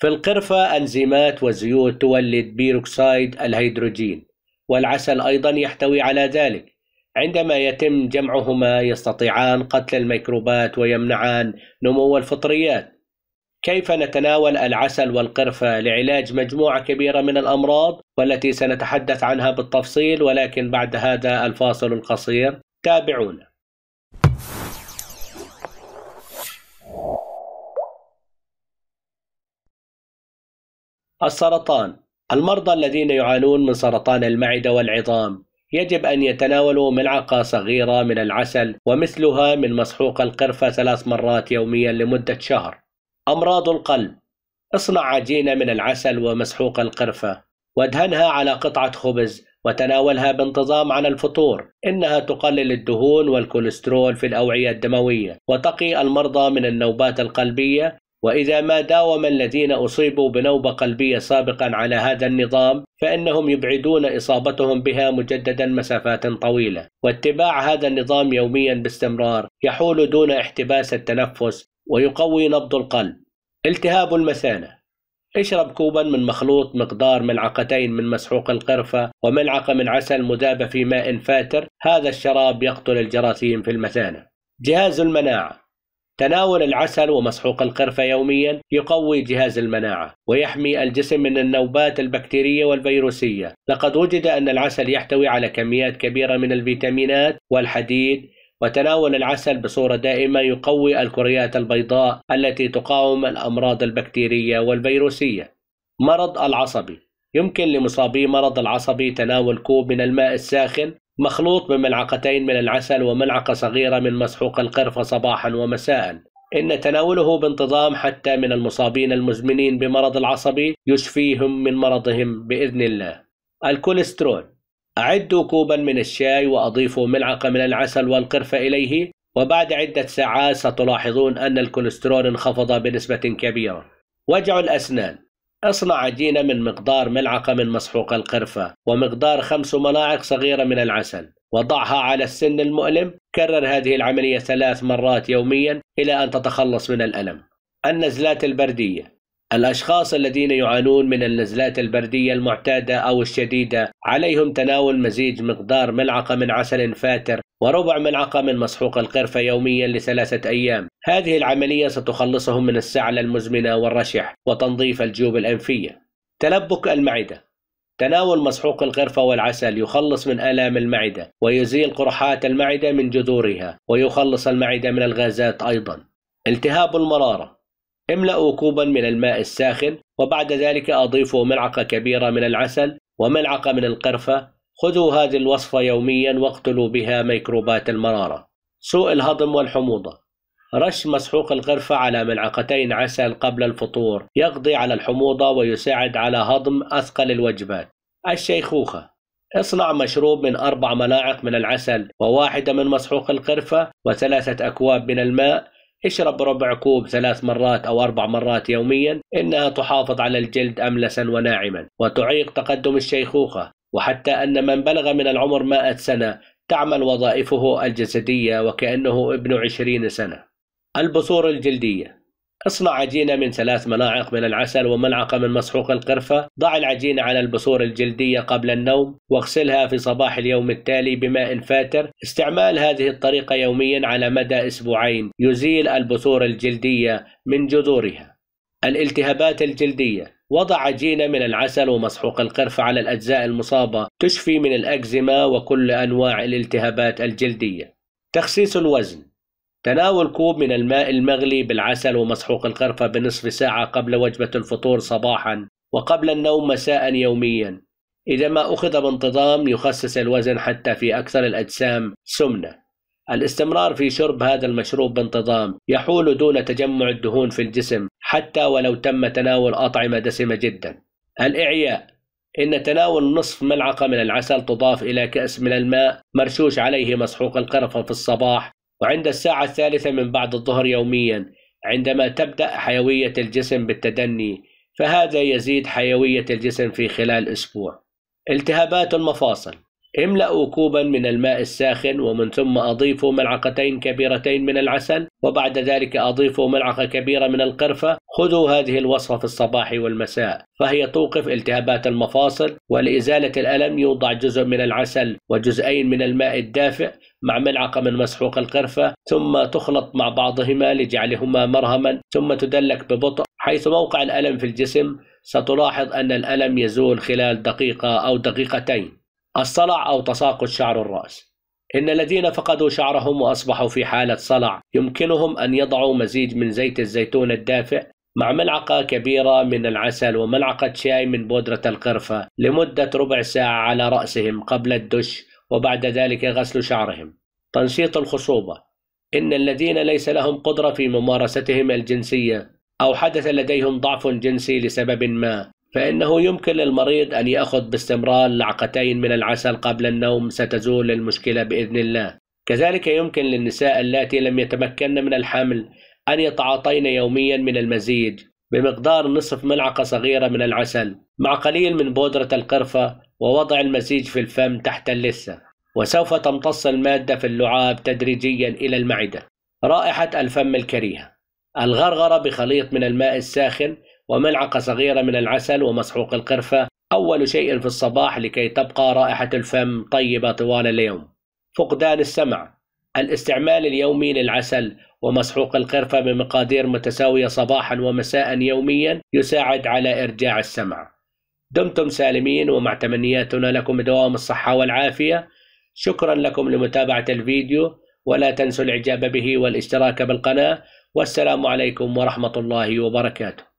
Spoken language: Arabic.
في القرفة أنزيمات وزيوت تولد بيروكسيد الهيدروجين والعسل أيضا يحتوي على ذلك عندما يتم جمعهما يستطيعان قتل الميكروبات ويمنعان نمو الفطريات كيف نتناول العسل والقرفة لعلاج مجموعة كبيرة من الأمراض والتي سنتحدث عنها بالتفصيل ولكن بعد هذا الفاصل القصير تابعونا السرطان المرضى الذين يعانون من سرطان المعدة والعظام يجب أن يتناولوا ملعقة صغيرة من العسل ومثلها من مسحوق القرفة ثلاث مرات يوميا لمدة شهر. أمراض القلب اصنع عجينة من العسل ومسحوق القرفة وادهنها على قطعة خبز وتناولها بانتظام على الفطور إنها تقلل الدهون والكوليسترول في الأوعية الدموية وتقي المرضى من النوبات القلبية وإذا ما داوم الذين أصيبوا بنوبة قلبية سابقا على هذا النظام فإنهم يبعدون إصابتهم بها مجددا مسافات طويلة واتباع هذا النظام يوميا باستمرار يحول دون احتباس التنفس ويقوي نبض القلب التهاب المثانة اشرب كوبا من مخلوط مقدار ملعقتين من مسحوق القرفة وملعقة من عسل مذابة في ماء فاتر هذا الشراب يقتل الجراثيم في المثانة جهاز المناعة تناول العسل ومسحوق القرفة يوميا يقوي جهاز المناعة ويحمي الجسم من النوبات البكتيرية والفيروسية لقد وجد أن العسل يحتوي على كميات كبيرة من الفيتامينات والحديد وتناول العسل بصورة دائمة يقوي الكريات البيضاء التي تقاوم الأمراض البكتيرية والفيروسية مرض العصبي يمكن لمصابي مرض العصبي تناول كوب من الماء الساخن مخلوط بملعقتين من العسل وملعقة صغيرة من مسحوق القرفة صباحا ومساء إن تناوله بانتظام حتى من المصابين المزمنين بمرض العصبي يشفيهم من مرضهم بإذن الله الكوليسترول أعدوا كوبا من الشاي وأضيفوا ملعقة من العسل والقرفة إليه وبعد عدة ساعات ستلاحظون أن الكوليسترول انخفض بنسبة كبيرة وجع الأسنان اصنع عجينة من مقدار ملعقة من مسحوق القرفة ومقدار خمس ملاعق صغيرة من العسل وضعها على السن المؤلم كرر هذه العملية ثلاث مرات يوميا إلى أن تتخلص من الألم النزلات البردية الأشخاص الذين يعانون من النزلات البردية المعتادة أو الشديدة عليهم تناول مزيج مقدار ملعقة من عسل فاتر وربع ملعقة من مسحوق القرفة يوميا لثلاثة أيام هذه العملية ستخلصهم من السعلة المزمنة والرشح وتنظيف الجيوب الأنفية تلبك المعدة تناول مسحوق القرفة والعسل يخلص من آلام المعدة ويزيل قرحات المعدة من جذورها ويخلص المعدة من الغازات أيضا التهاب المرارة املأوا كوبا من الماء الساخن وبعد ذلك أضيفوا ملعقة كبيرة من العسل وملعقة من القرفة خذوا هذه الوصفة يوميا واقتلوا بها ميكروبات المرارة سوء الهضم والحموضة رش مسحوق القرفة على ملعقتين عسل قبل الفطور يقضي على الحموضة ويساعد على هضم أثقل الوجبات الشيخوخة اصنع مشروب من أربع ملاعق من العسل وواحدة من مسحوق القرفة وثلاثة أكواب من الماء اشرب ربع كوب ثلاث مرات أو أربع مرات يوميا إنها تحافظ على الجلد أملسا وناعما وتعيق تقدم الشيخوخة وحتى أن من بلغ من العمر مائة سنة تعمل وظائفه الجسدية وكأنه ابن عشرين سنة البصور الجلدية اصنع عجينة من ثلاث ملاعق من العسل وملعقة من مسحوق القرفة ضع العجينة على البثور الجلدية قبل النوم واغسلها في صباح اليوم التالي بماء فاتر استعمال هذه الطريقة يوميا على مدى أسبوعين يزيل البثور الجلدية من جذورها الالتهابات الجلدية وضع عجينة من العسل ومسحوق القرفة على الأجزاء المصابة تشفي من الأكزيما وكل أنواع الالتهابات الجلدية تخسيس الوزن تناول كوب من الماء المغلي بالعسل ومسحوق القرفة بنصف ساعة قبل وجبة الفطور صباحا وقبل النوم مساء يوميا إذا ما أخذ بانتظام يخسس الوزن حتى في أكثر الأجسام سمنة الاستمرار في شرب هذا المشروب بانتظام يحول دون تجمع الدهون في الجسم حتى ولو تم تناول أطعمة دسمة جدا الإعياء إن تناول نصف ملعقة من العسل تضاف إلى كأس من الماء مرشوش عليه مسحوق القرفة في الصباح وعند الساعة الثالثة من بعد الظهر يوميا عندما تبدأ حيوية الجسم بالتدني فهذا يزيد حيوية الجسم في خلال أسبوع التهابات المفاصل املأوا كوبا من الماء الساخن ومن ثم أضيفوا ملعقتين كبيرتين من العسل وبعد ذلك أضيفوا ملعقة كبيرة من القرفة خذوا هذه الوصفة في الصباح والمساء فهي توقف التهابات المفاصل ولإزالة الألم يوضع جزء من العسل وجزئين من الماء الدافئ مع ملعقة من مسحوق القرفة ثم تخلط مع بعضهما لجعلهما مرهما ثم تدلك ببطء حيث موقع الألم في الجسم ستلاحظ أن الألم يزول خلال دقيقة أو دقيقتين الصلع أو تساقط شعر الرأس إن الذين فقدوا شعرهم وأصبحوا في حالة صلع يمكنهم أن يضعوا مزيج من زيت الزيتون الدافئ مع ملعقة كبيرة من العسل وملعقة شاي من بودرة القرفة لمدة ربع ساعة على رأسهم قبل الدش وبعد ذلك غسل شعرهم. تنشيط الخصوبة إن الذين ليس لهم قدرة في ممارستهم الجنسية أو حدث لديهم ضعف جنسي لسبب ما فإنه يمكن للمريض أن يأخذ باستمرار لعقتين من العسل قبل النوم ستزول المشكلة بإذن الله كذلك يمكن للنساء اللاتي لم يتمكن من الحمل أن يتعاطين يوميا من المزيج بمقدار نصف ملعقة صغيرة من العسل مع قليل من بودرة القرفة ووضع المزيج في الفم تحت اللثة وسوف تمتص المادة في اللعاب تدريجيا إلى المعدة رائحة الفم الكريهة الغرغرة بخليط من الماء الساخن وملعقة صغيرة من العسل ومسحوق القرفة أول شيء في الصباح لكي تبقى رائحة الفم طيبة طوال اليوم. فقدان السمع الاستعمال اليومي للعسل ومسحوق القرفة بمقادير متساوية صباحا ومساء يوميا يساعد على إرجاع السمع. دمتم سالمين ومع تمنياتنا لكم دوام الصحة والعافية. شكرا لكم لمتابعة الفيديو ولا تنسوا الإعجاب به والاشتراك بالقناة والسلام عليكم ورحمة الله وبركاته.